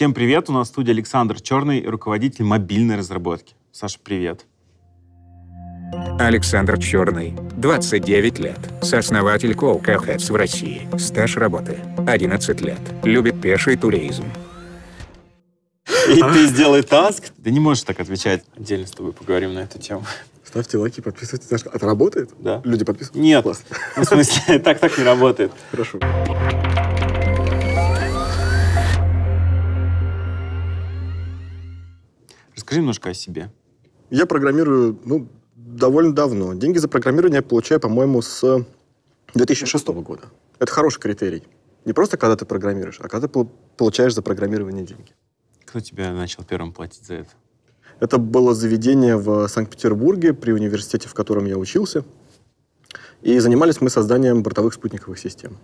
Всем привет! У нас в студии Александр Черный, руководитель мобильной разработки. Саша, привет! Александр Черный, 29 лет, сооснователь Коука Хэдс в России, стаж работы 11 лет, любит пеший туризм. И ты сделай таск? Ты не можешь так отвечать. Отдельно с тобой поговорим на эту тему. Ставьте лайки, подписывайтесь. Саша, это Да. Люди подписываются? Нет. Класс. Ну, в смысле, так так не работает. Хорошо. Расскажи немножко о себе. Я программирую, ну, довольно давно. Деньги за программирование я получаю, по-моему, с 2006 года. Это хороший критерий. Не просто когда ты программируешь, а когда ты получаешь за программирование деньги. Кто тебя начал первым платить за это? Это было заведение в Санкт-Петербурге при университете, в котором я учился. И занимались мы созданием бортовых спутниковых систем.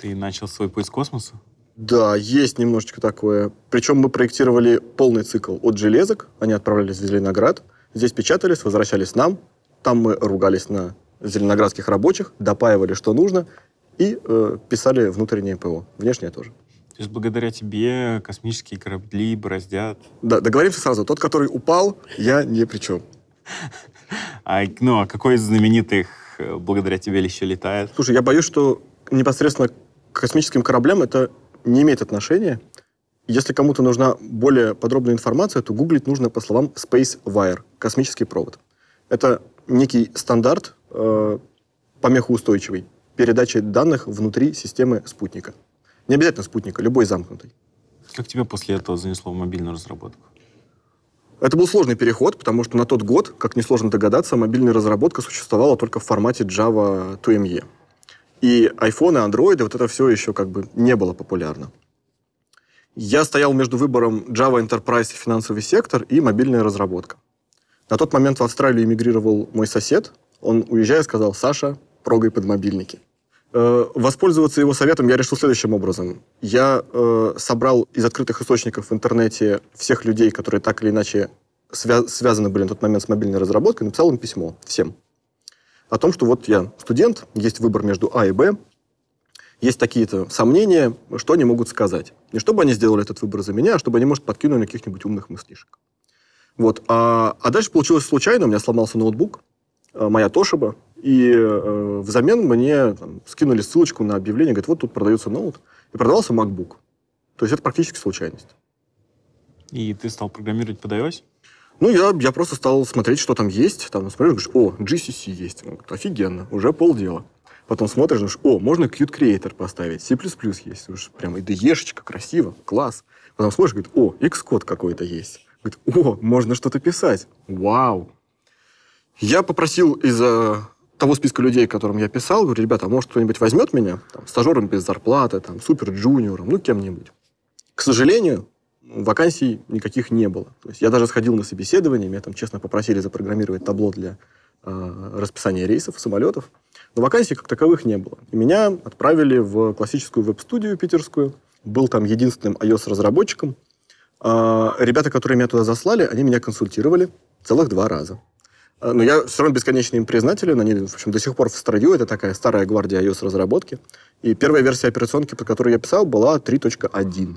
Ты начал свой поиск космосу. Да, есть немножечко такое. Причем мы проектировали полный цикл от железок. Они отправлялись в Зеленоград. Здесь печатались, возвращались нам. Там мы ругались на зеленоградских рабочих, допаивали, что нужно, и э, писали внутреннее ПО. Внешнее тоже. То есть благодаря тебе космические корабли бороздят? Да, договоримся сразу. Тот, который упал, я не при чем. А, ну, а какой из знаменитых э, благодаря тебе еще летает? Слушай, я боюсь, что непосредственно космическим кораблям это не имеет отношения. Если кому-то нужна более подробная информация, то гуглить нужно по словам Space Wire, космический провод. Это некий стандарт э, помехоустойчивый передачи данных внутри системы спутника. Не обязательно спутника, любой замкнутый. Как тебя после этого занесло в мобильную разработку? Это был сложный переход, потому что на тот год, как несложно догадаться, мобильная разработка существовала только в формате Java 2ME. И iPhone и андроиды, вот это все еще как бы не было популярно. Я стоял между выбором Java Enterprise и финансовый сектор и мобильная разработка. На тот момент в Австралию эмигрировал мой сосед. Он, уезжая, сказал, Саша, прогай под мобильники. Э, воспользоваться его советом я решил следующим образом. Я э, собрал из открытых источников в интернете всех людей, которые так или иначе свя- связаны были на тот момент с мобильной разработкой, написал им письмо всем о том, что вот я студент, есть выбор между А и Б, есть такие-то сомнения, что они могут сказать. Не чтобы они сделали этот выбор за меня, а чтобы они, может, подкинули каких-нибудь умных мыслишек. Вот. А, а дальше получилось случайно, у меня сломался ноутбук, э, моя Тошиба, и э, взамен мне там, скинули ссылочку на объявление, говорят, вот тут продается ноут, и продавался MacBook. То есть это практически случайность. И ты стал программировать под iOS? Ну, я, я просто стал смотреть, что там есть. Там смотришь, говоришь, о, GCC есть. Ну, офигенно, уже полдела. Потом смотришь, думаешь, о, можно Qt Creator поставить, C++ есть, уж прям IDE-шечка, красиво, класс. Потом смотришь, говорит, о, Xcode какой-то есть. Говорит, о, можно что-то писать, вау. Я попросил из того списка людей, которым я писал, говорю, ребята, а может кто-нибудь возьмет меня? Там, стажером без зарплаты, там, супер джуниором, ну, кем-нибудь. К сожалению, вакансий никаких не было. То есть я даже сходил на собеседование, меня там честно попросили запрограммировать табло для э, расписания рейсов, самолетов, но вакансий как таковых не было. И меня отправили в классическую веб-студию питерскую, был там единственным iOS-разработчиком. Э, ребята, которые меня туда заслали, они меня консультировали целых два раза. А, но я все равно бесконечно им признателен. Они, в общем, до сих пор в строю. Это такая старая гвардия iOS-разработки. И первая версия операционки, под которую я писал, была 3.1.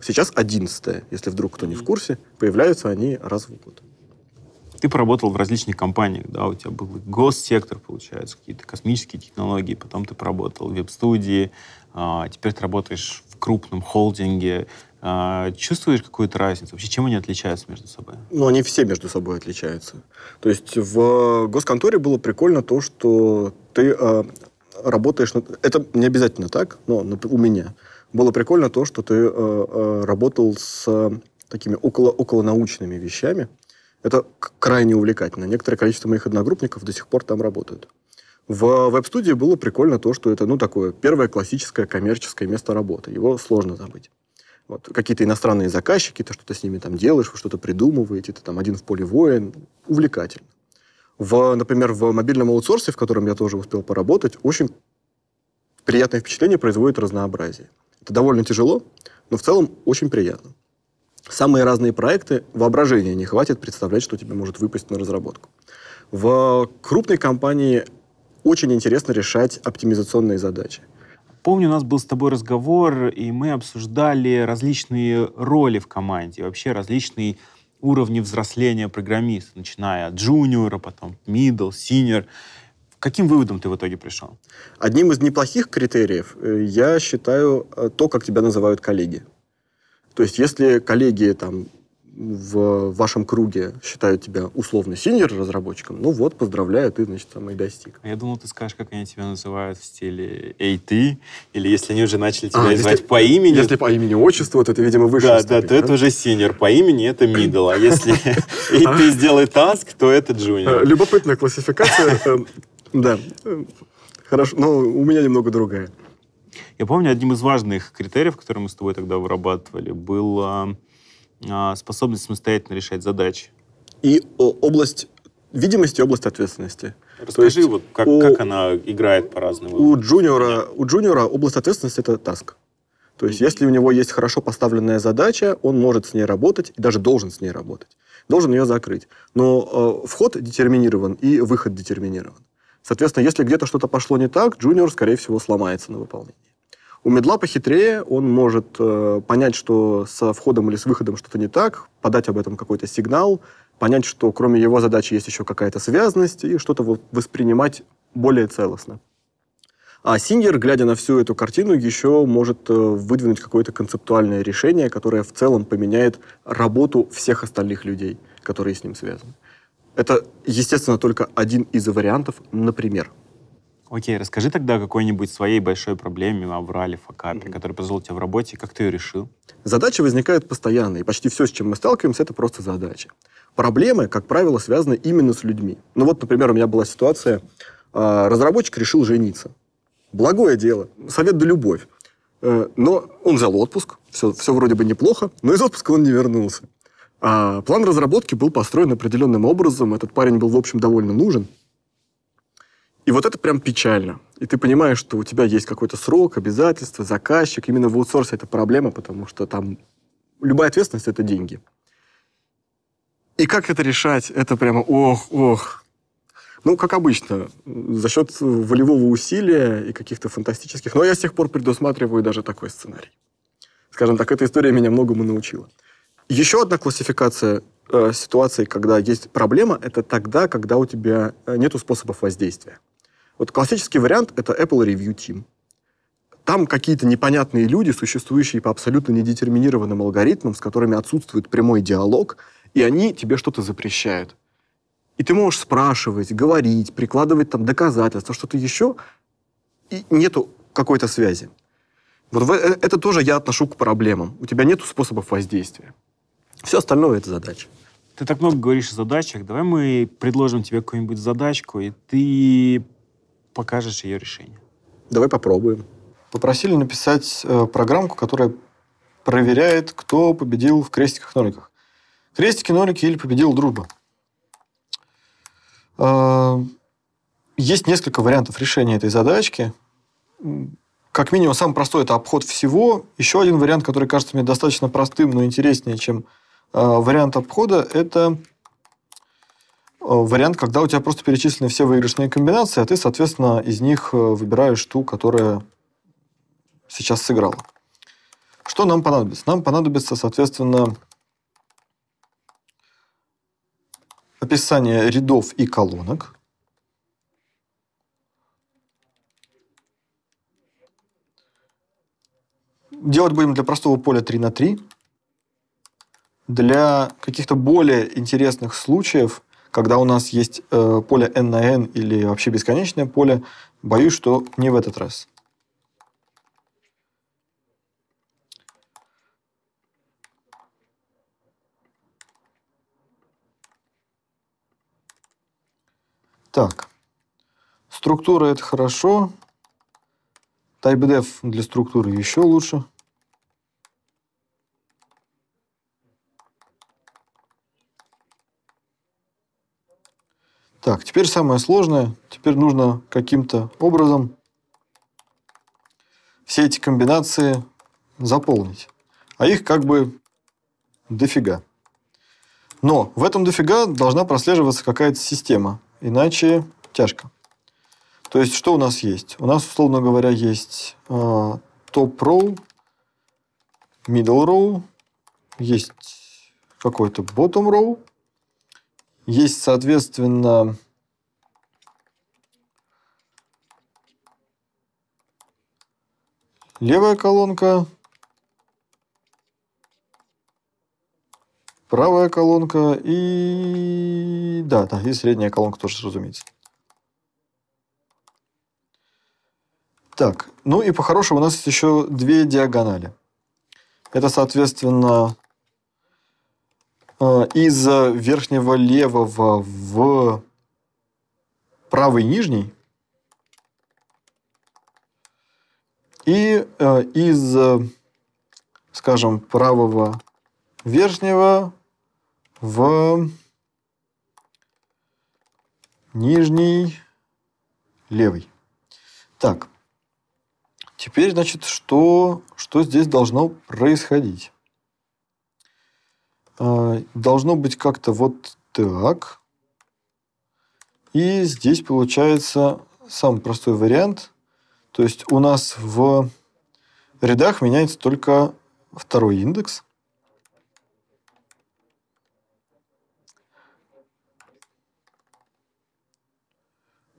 Сейчас 11 если вдруг кто не в курсе. Появляются они раз в год. Ты поработал в различных компаниях, да, у тебя был госсектор, получается, какие-то космические технологии, потом ты поработал в веб-студии, а, теперь ты работаешь в крупном холдинге. А, чувствуешь какую-то разницу? Вообще, чем они отличаются между собой? Ну, они все между собой отличаются. То есть в госконторе было прикольно то, что ты а, работаешь... Над... Это не обязательно так, но у меня было прикольно то, что ты э, э, работал с такими около, околонаучными вещами. Это крайне увлекательно. Некоторое количество моих одногруппников до сих пор там работают. В веб-студии было прикольно то, что это ну, такое первое классическое коммерческое место работы. Его сложно забыть. Вот. Какие-то иностранные заказчики, ты что-то с ними там делаешь, вы что-то придумываете, ты там один в поле воин. Увлекательно. В, например, в мобильном аутсорсе, в котором я тоже успел поработать, очень приятное впечатление производит разнообразие. Это довольно тяжело, но в целом очень приятно. Самые разные проекты, воображения не хватит представлять, что тебе может выпасть на разработку. В крупной компании очень интересно решать оптимизационные задачи. Помню, у нас был с тобой разговор, и мы обсуждали различные роли в команде, вообще различные уровни взросления программиста, начиная от джуниора, потом middle, senior каким выводом ты в итоге пришел? Одним из неплохих критериев э, я считаю э, то, как тебя называют коллеги. То есть, если коллеги там в вашем круге считают тебя условно синьор разработчиком, ну вот, поздравляю, ты, значит, там и достиг. А я думал, ты скажешь, как они тебя называют в стиле «Эй, ты», или если они уже начали а, тебя а, если, по имени... Если по имени отчеству, то это видимо, выше. Да, степень, да, то да? это уже синьор, по имени это мидл, а если «Эй, ты» сделай таск, то это джуниор. Э, любопытная классификация. Да. Хорошо. Но у меня немного другая. Я помню, одним из важных критериев, которые мы с тобой тогда вырабатывали, была а, способность самостоятельно решать задачи. И область видимости, область ответственности. Расскажи, есть, вот как, у, как она играет по-разному. У джуниора, у джуниора область ответственности это таск. То есть, если у него есть хорошо поставленная задача, он может с ней работать и даже должен с ней работать. Должен ее закрыть. Но э, вход детерминирован и выход детерминирован. Соответственно, если где-то что-то пошло не так, джуниор, скорее всего, сломается на выполнении. У медла похитрее, он может э, понять, что со входом или с выходом что-то не так, подать об этом какой-то сигнал, понять, что кроме его задачи есть еще какая-то связность и что-то воспринимать более целостно. А Сингер, глядя на всю эту картину, еще может э, выдвинуть какое-то концептуальное решение, которое в целом поменяет работу всех остальных людей, которые с ним связаны. Это, естественно, только один из вариантов, например. Окей, расскажи тогда о какой-нибудь своей большой проблеме, аврале, факапе, mm-hmm. который произошел тебя в работе, как ты ее решил? Задача возникает постоянно, и почти все, с чем мы сталкиваемся, это просто задачи. Проблемы, как правило, связаны именно с людьми. Ну вот, например, у меня была ситуация, а, разработчик решил жениться. Благое дело, совет да любовь. Э, но он взял отпуск, все, все вроде бы неплохо, но из отпуска он не вернулся. А, план разработки был построен определенным образом. Этот парень был, в общем, довольно нужен. И вот это прям печально. И ты понимаешь, что у тебя есть какой-то срок, обязательства, заказчик. Именно в аутсорсе это проблема, потому что там любая ответственность — это деньги. И как это решать? Это прямо ох, ох. Ну, как обычно, за счет волевого усилия и каких-то фантастических... Но я с тех пор предусматриваю даже такой сценарий. Скажем так, эта история меня многому научила. Еще одна классификация э, ситуаций, когда есть проблема, это тогда, когда у тебя э, нет способов воздействия. Вот классический вариант — это Apple Review Team. Там какие-то непонятные люди, существующие по абсолютно недетерминированным алгоритмам, с которыми отсутствует прямой диалог, и они тебе что-то запрещают. И ты можешь спрашивать, говорить, прикладывать там доказательства, что-то еще, и нету какой-то связи. Вот э, это тоже я отношу к проблемам. У тебя нет способов воздействия. Все остальное — это задача. Ты так много говоришь о задачах. Давай мы предложим тебе какую-нибудь задачку, и ты покажешь ее решение. Давай попробуем. Попросили написать э, программку, которая проверяет, кто победил в крестиках-ноликах. Крестики-нолики или победил дружба. Э, есть несколько вариантов решения этой задачки. Как минимум, самый простой – это обход всего. Еще один вариант, который кажется мне достаточно простым, но интереснее, чем а, вариант обхода – это а, вариант, когда у тебя просто перечислены все выигрышные комбинации, а ты, соответственно, из них э, выбираешь ту, которая сейчас сыграла. Что нам понадобится? Нам понадобится, соответственно, описание рядов и колонок. Делать будем для простого поля 3 на 3 для каких-то более интересных случаев, когда у нас есть э, поле n на n или вообще бесконечное поле, боюсь, что не в этот раз. Так, структура это хорошо. TypeDef для структуры еще лучше. Так, теперь самое сложное. Теперь нужно каким-то образом все эти комбинации заполнить. А их как бы дофига. Но в этом дофига должна прослеживаться какая-то система. Иначе тяжко. То есть, что у нас есть? У нас, условно говоря, есть э, top row, middle row, есть какой-то bottom row, есть, соответственно, левая колонка, правая колонка и... Да, да, и средняя колонка тоже, разумеется. Так, ну и по-хорошему у нас есть еще две диагонали. Это, соответственно, Э, из верхнего левого в правый нижний. И э, из, скажем, правого верхнего в нижний левый. Так, теперь, значит, что, что здесь должно происходить? А, должно быть как-то вот так. И здесь получается самый простой вариант. То есть у нас в рядах меняется только второй индекс.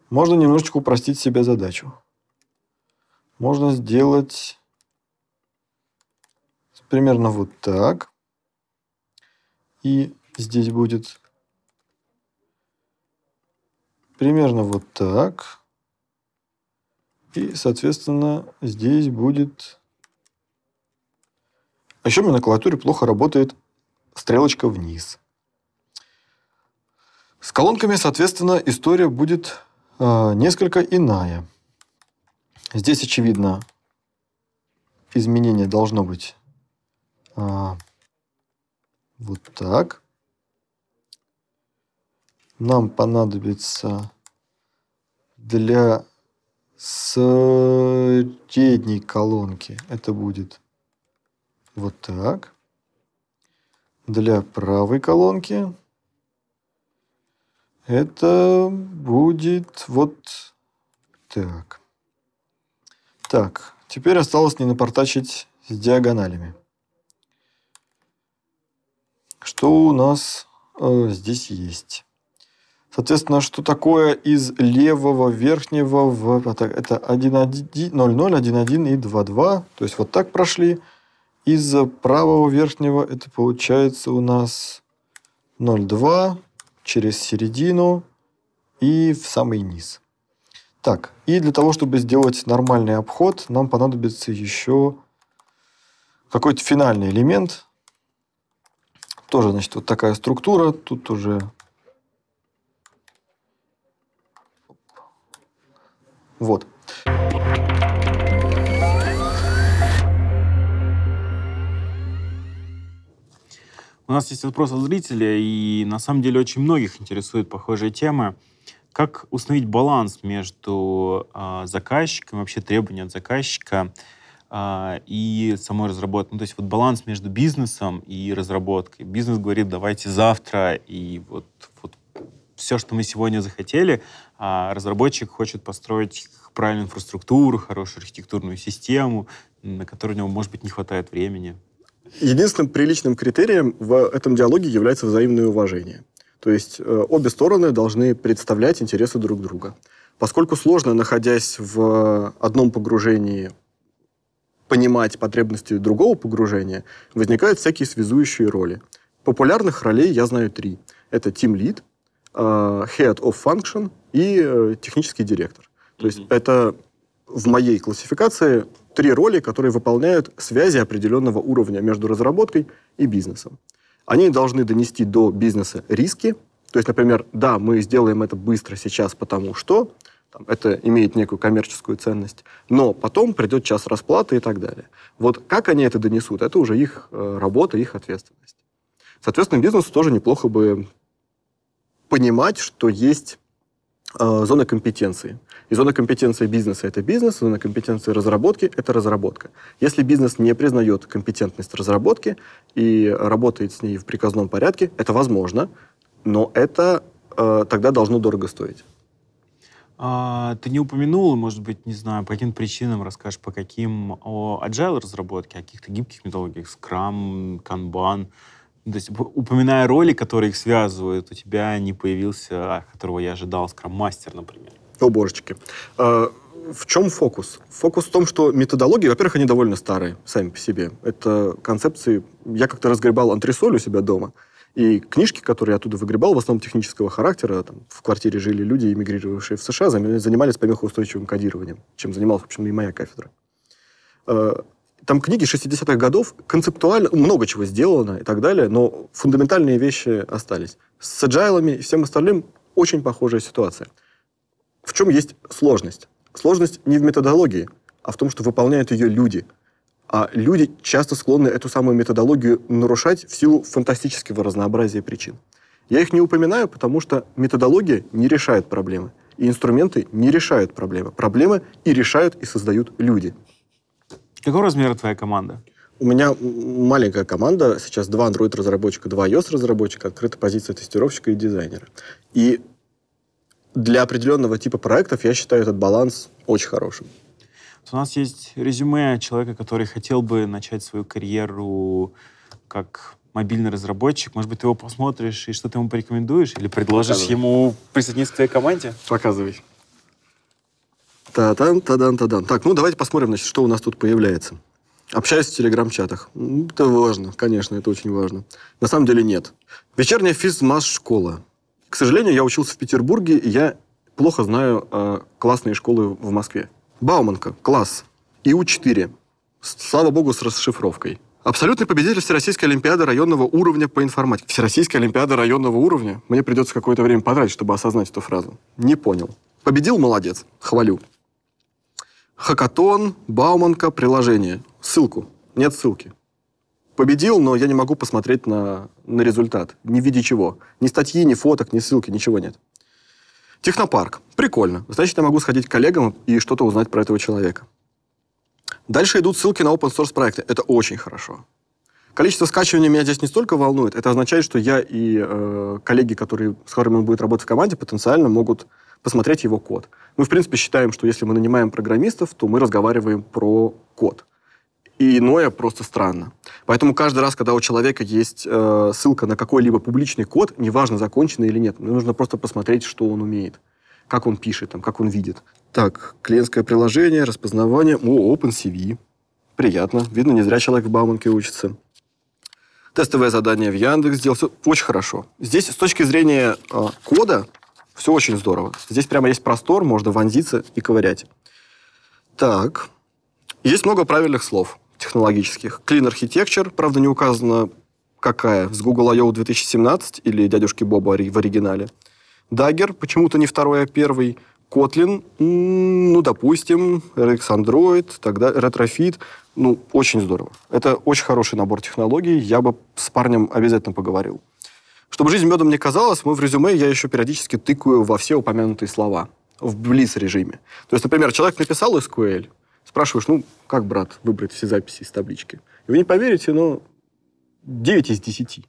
Можно немножечко упростить себе задачу. Можно сделать примерно вот так. И здесь будет примерно вот так. И, соответственно, здесь будет... А еще у меня на клавиатуре плохо работает стрелочка вниз. С колонками, соответственно, история будет э, несколько иная. Здесь, очевидно, изменение должно быть э, вот так. Нам понадобится для средней колонки это будет вот так. Для правой колонки это будет вот так. Так, теперь осталось не напортачить с диагоналями. Что у нас э, здесь есть? Соответственно, что такое из левого верхнего в... Это 1.1, 0.0, 1.1 и 2.2. То есть, вот так прошли. Из правого верхнего это получается у нас 0.2 через середину и в самый низ. Так, и для того, чтобы сделать нормальный обход, нам понадобится еще какой-то финальный элемент. Тоже, значит, вот такая структура. Тут уже вот. У нас есть вопрос от зрителя, и на самом деле очень многих интересуют похожие темы. Как установить баланс между э, заказчиком, вообще требования от заказчика а, и самой разработкой. Ну, то есть вот баланс между бизнесом и разработкой. Бизнес говорит, давайте завтра, и вот, вот все, что мы сегодня захотели, а разработчик хочет построить правильную инфраструктуру, хорошую архитектурную систему, на которую у него, может быть, не хватает времени. Единственным приличным критерием в этом диалоге является взаимное уважение. То есть э, обе стороны должны представлять интересы друг друга. Поскольку сложно, находясь в одном погружении, понимать потребности другого погружения, возникают всякие связующие роли. Популярных ролей я знаю три. Это Team Lead, э, Head of Function и э, технический директор. То есть mm-hmm. это в моей классификации три роли, которые выполняют связи определенного уровня между разработкой и бизнесом. Они должны донести до бизнеса риски, то есть, например, да, мы сделаем это быстро сейчас, потому что, там, это имеет некую коммерческую ценность. Но потом придет час расплаты и так далее. Вот как они это донесут, это уже их э, работа, их ответственность. Соответственно, бизнесу тоже неплохо бы понимать, что есть э, зона компетенции. И зона компетенции бизнеса – это бизнес, зона компетенции разработки – это разработка. Если бизнес не признает компетентность разработки и работает с ней в приказном порядке, это возможно, но это э, тогда должно дорого стоить. А, ты не упомянул, может быть, не знаю, по каким причинам расскажешь, по каким о agile разработке, о каких-то гибких методологиях, scrum, kanban. То есть, упоминая роли, которые их связывают, у тебя не появился, а, которого я ожидал, scrum мастер например. О, божечки. А, в чем фокус? Фокус в том, что методологии, во-первых, они довольно старые сами по себе. Это концепции... Я как-то разгребал антресоль у себя дома. И книжки, которые я оттуда выгребал, в основном технического характера, там, в квартире жили люди, эмигрировавшие в США, занимались помехоустойчивым кодированием, чем занималась, в общем, и моя кафедра. Э, там книги 60-х годов, концептуально много чего сделано и так далее, но фундаментальные вещи остались. С agile и всем остальным очень похожая ситуация. В чем есть сложность? Сложность не в методологии, а в том, что выполняют ее люди – а люди часто склонны эту самую методологию нарушать в силу фантастического разнообразия причин. Я их не упоминаю, потому что методология не решает проблемы, и инструменты не решают проблемы. Проблемы и решают, и создают люди. Какого размера твоя команда? У меня маленькая команда, сейчас два Android-разработчика, два iOS-разработчика, открыта позиция тестировщика и дизайнера. И для определенного типа проектов я считаю этот баланс очень хорошим у нас есть резюме человека, который хотел бы начать свою карьеру как мобильный разработчик. Может быть, ты его посмотришь и что-то ему порекомендуешь? Или предложишь ему присоединиться к твоей команде? Показывай. Та-дан, та-дан, та-дан. Так, ну давайте посмотрим, значит, что у нас тут появляется. Общаюсь в телеграм-чатах. Это важно, конечно, это очень важно. На самом деле нет. Вечерняя физмаш-школа. К сожалению, я учился в Петербурге, и я плохо знаю э, классные школы в Москве. Бауманка, класс. ИУ-4. Слава богу, с расшифровкой. Абсолютный победитель Всероссийской Олимпиады районного уровня по информатике. Всероссийская Олимпиада районного уровня? Мне придется какое-то время потратить, чтобы осознать эту фразу. Не понял. Победил, молодец. Хвалю. Хакатон, Бауманка, приложение. Ссылку. Нет ссылки. Победил, но я не могу посмотреть на, на результат. Не в виде чего. Ни статьи, ни фоток, ни ссылки, ничего нет. Технопарк. Прикольно. Значит, я могу сходить к коллегам и что-то узнать про этого человека. Дальше идут ссылки на open source проекты. Это очень хорошо. Количество скачиваний меня здесь не столько волнует. Это означает, что я и э, коллеги, которые, с которыми он будет работать в команде, потенциально могут посмотреть его код. Мы, в принципе, считаем, что если мы нанимаем программистов, то мы разговариваем про код и иное просто странно. Поэтому каждый раз, когда у человека есть э, ссылка на какой-либо публичный код, неважно, законченный или нет, мне нужно просто посмотреть, что он умеет, как он пишет, там, как он видит. Так, клиентское приложение, распознавание, о, OpenCV. Приятно. Видно, не зря человек в Бауманке учится. Тестовое задание в Яндекс сделал. Все очень хорошо. Здесь с точки зрения э, кода все очень здорово. Здесь прямо есть простор, можно вонзиться и ковырять. Так. Есть много правильных слов технологических. Clean Architecture, правда, не указано какая, с Google I.O. 2017 или дядюшки Боба в оригинале. Dagger, почему-то не второй, а первый. Kotlin, ну, допустим, RX Android, тогда Retrofit. Ну, очень здорово. Это очень хороший набор технологий. Я бы с парнем обязательно поговорил. Чтобы жизнь медом не казалась, мы в резюме я еще периодически тыкаю во все упомянутые слова в близ режиме. То есть, например, человек написал SQL, Спрашиваешь, ну, как, брат, выбрать все записи из таблички? И вы не поверите, но 9 из 10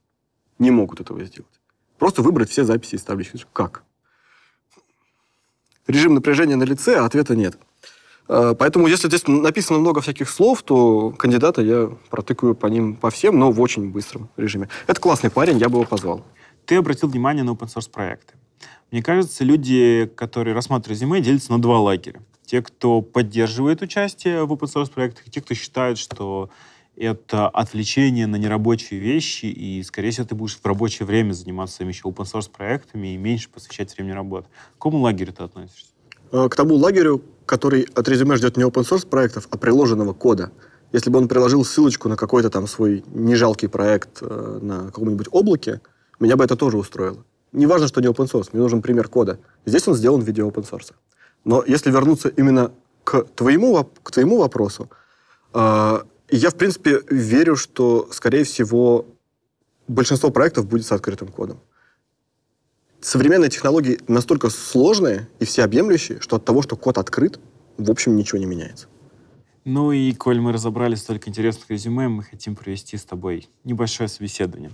не могут этого сделать. Просто выбрать все записи из таблички. Как? Режим напряжения на лице, а ответа нет. А, поэтому, если здесь написано много всяких слов, то кандидата я протыкаю по ним по всем, но в очень быстром режиме. Это классный парень, я бы его позвал. Ты обратил внимание на open source проекты. Мне кажется, люди, которые рассматривают зимы, делятся на два лагеря. Те, кто поддерживает участие в open source проектах, и те, кто считает, что это отвлечение на нерабочие вещи, и, скорее всего, ты будешь в рабочее время заниматься своими еще open source проектами и меньше посвящать времени работе. К какому лагерю ты относишься? А, к тому лагерю, который от резюме ждет не open source проектов, а приложенного кода. Если бы он приложил ссылочку на какой-то там свой нежалкий проект э, на каком-нибудь облаке, меня бы это тоже устроило не важно, что не open source, мне нужен пример кода. Здесь он сделан в виде open source. Но если вернуться именно к твоему, к твоему вопросу, э, я, в принципе, верю, что, скорее всего, большинство проектов будет с открытым кодом. Современные технологии настолько сложные и всеобъемлющие, что от того, что код открыт, в общем, ничего не меняется. Ну и, коль мы разобрали столько интересных резюме, мы хотим провести с тобой небольшое собеседование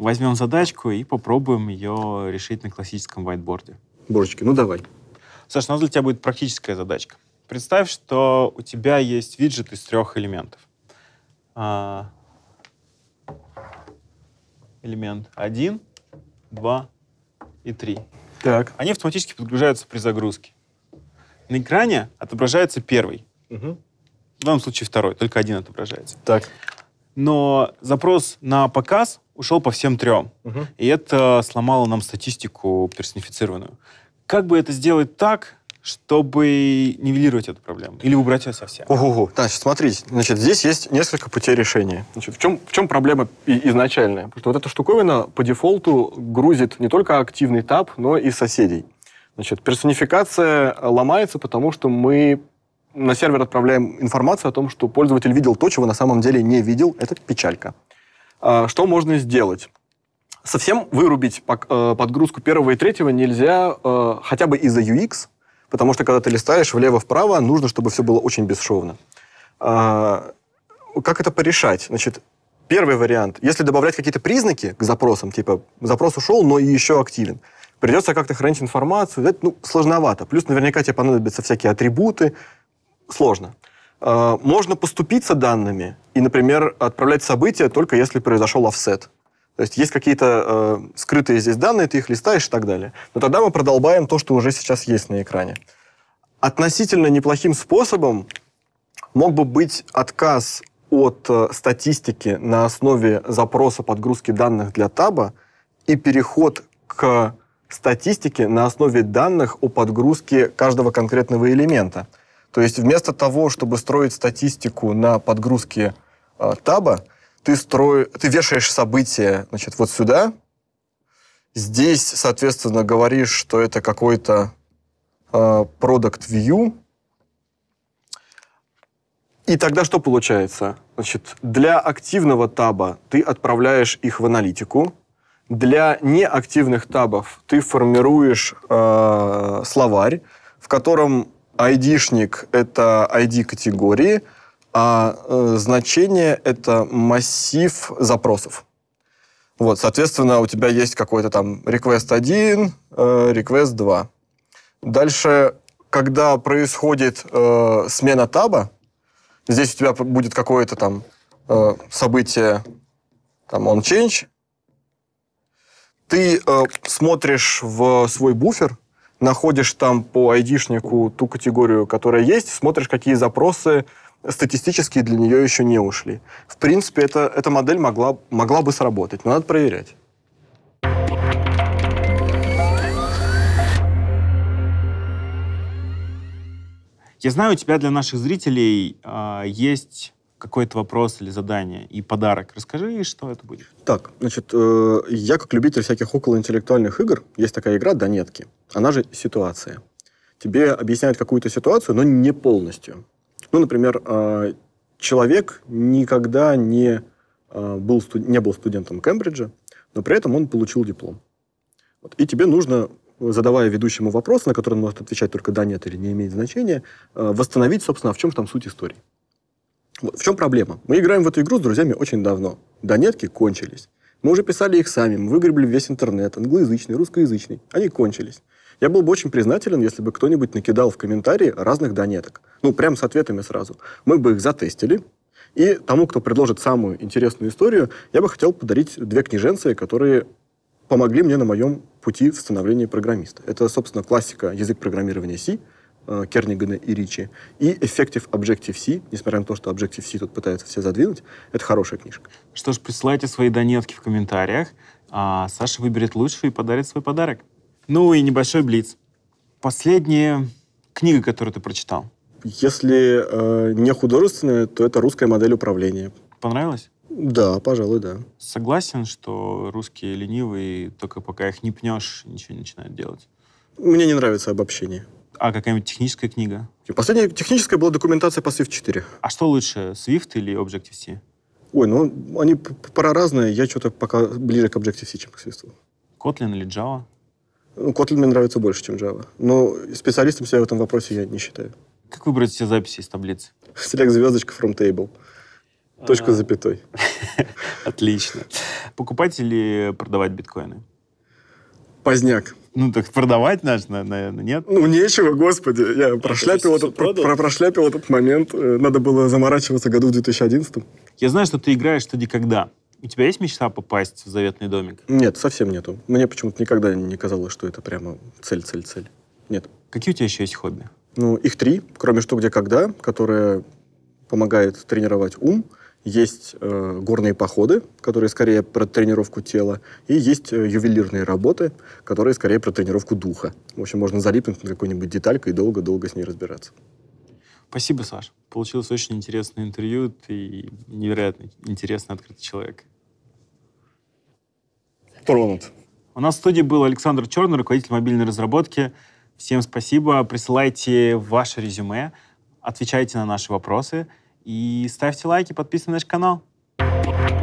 возьмем задачку и попробуем ее решить на классическом вайтборде, Борочки, ну давай. Саша, ну у нас для тебя будет практическая задачка. Представь, что у тебя есть виджет из трех элементов. А, элемент 1, 2 и 3. Так. Они автоматически подгружаются при загрузке. На экране отображается первый. Угу. В данном случае второй, только один отображается. Так. Но запрос на показ ушел по всем трем. Угу. И это сломало нам статистику персонифицированную. Как бы это сделать так, чтобы нивелировать эту проблему или убрать ее совсем? Ого, го значит, смотрите, значит, здесь есть несколько путей решения. Значит, в чем, в чем проблема изначальная? Потому что вот эта штуковина по дефолту грузит не только активный тап, но и соседей. Значит, персонификация ломается, потому что мы на сервер отправляем информацию о том, что пользователь видел то, чего на самом деле не видел. Это печалька. А, что можно сделать? Совсем вырубить э, подгрузку первого и третьего нельзя э, хотя бы из-за UX, потому что когда ты листаешь влево-вправо, нужно, чтобы все было очень бесшовно. А, как это порешать? Значит, первый вариант. Если добавлять какие-то признаки к запросам, типа запрос ушел, но и еще активен, придется как-то хранить информацию. Это ну, сложновато. Плюс наверняка тебе понадобятся всякие атрибуты. Сложно. А, можно поступиться данными и, например, отправлять события только если произошел офсет. То есть есть какие-то э, скрытые здесь данные, ты их листаешь и так далее. Но тогда мы продолбаем то, что уже сейчас есть на экране. Относительно неплохим способом мог бы быть отказ от э, статистики на основе запроса подгрузки данных для таба и переход к статистике на основе данных о подгрузке каждого конкретного элемента – то есть вместо того, чтобы строить статистику на подгрузке э, таба, ты, строй, ты вешаешь события значит, вот сюда, здесь, соответственно, говоришь, что это какой-то э, product view, и тогда что получается? Значит, для активного таба ты отправляешь их в аналитику, для неактивных табов ты формируешь э, словарь, в котором ID-шник — это ID-категории, а э, значение — это массив запросов. Вот, соответственно, у тебя есть какой-то там request 1, э, request 2. Дальше, когда происходит э, смена таба, здесь у тебя будет какое-то там э, событие, там on change, ты э, смотришь в свой буфер, находишь там по айдишнику ту категорию, которая есть, смотришь, какие запросы статистически для нее еще не ушли. В принципе, это, эта модель могла, могла бы сработать, но надо проверять. Я знаю, у тебя для наших зрителей э, есть какой-то вопрос или задание и подарок. Расскажи, что это будет. Так, значит, э, я как любитель всяких околоинтеллектуальных игр, есть такая игра «Донетки». Она же ситуация. Тебе объясняют какую-то ситуацию, но не полностью. Ну, например, э, человек никогда не, э, был, не был студентом Кембриджа, но при этом он получил диплом. Вот. И тебе нужно задавая ведущему вопрос, на который он может отвечать только «да», «нет» или «не имеет значения», э, восстановить, собственно, в чем же там суть истории. В чем проблема? Мы играем в эту игру с друзьями очень давно. Донетки кончились. Мы уже писали их сами, мы выгребли весь интернет, англоязычный, русскоязычный. Они кончились. Я был бы очень признателен, если бы кто-нибудь накидал в комментарии разных донеток. Ну, прям с ответами сразу. Мы бы их затестили, и тому, кто предложит самую интересную историю, я бы хотел подарить две книженцы, которые помогли мне на моем пути в становлении программиста. Это, собственно, классика язык программирования C, Э, Кернигана и Ричи. И Effective Objective-C, несмотря на то, что Objective-C тут пытаются все задвинуть, это хорошая книжка. Что ж, присылайте свои донетки в комментариях, а Саша выберет лучшую и подарит свой подарок. Ну и небольшой блиц. Последняя книга, которую ты прочитал? Если э, не художественная, то это «Русская модель управления». Понравилось? Да, пожалуй, да. Согласен, что русские ленивые, только пока их не пнешь, ничего не начинают делать. Мне не нравится обобщение. А какая-нибудь техническая книга? Типа, последняя техническая была документация по Swift 4. А что лучше, Swift или Objective-C? Ой, ну они пара разные. Я что-то пока ближе к Objective-C, чем к Swift. Kotlin или Java? Ну, Kotlin мне нравится больше, чем Java. Но специалистом себя в этом вопросе я не считаю. Как выбрать все записи из таблицы? Select звездочка from table. А. Точка запятой. Отлично. Покупать или продавать биткоины? Поздняк ну, так продавать наш, наверное, нет? Ну, нечего, господи. Я прошляпил этот, про, про, прошляпил этот момент. Э, надо было заморачиваться году в 2011. Я знаю, что ты играешь что никогда. У тебя есть мечта попасть в заветный домик? Нет, совсем нету. Мне почему-то никогда не казалось, что это прямо цель, цель, цель. Нет. Какие у тебя еще есть хобби? Ну, их три, кроме «Что, где, когда», которое помогает тренировать ум — есть э, горные походы, которые скорее про тренировку тела, и есть э, ювелирные работы, которые скорее про тренировку духа. В общем, можно залипнуть на какую-нибудь детальку и долго-долго с ней разбираться. Спасибо, Саш. Получилось очень интересное интервью. Ты невероятно интересный, открытый человек. Тронут. У нас в студии был Александр Черный, руководитель мобильной разработки. Всем спасибо. Присылайте ваше резюме, отвечайте на наши вопросы – и ставьте лайки, подписывайтесь на наш канал.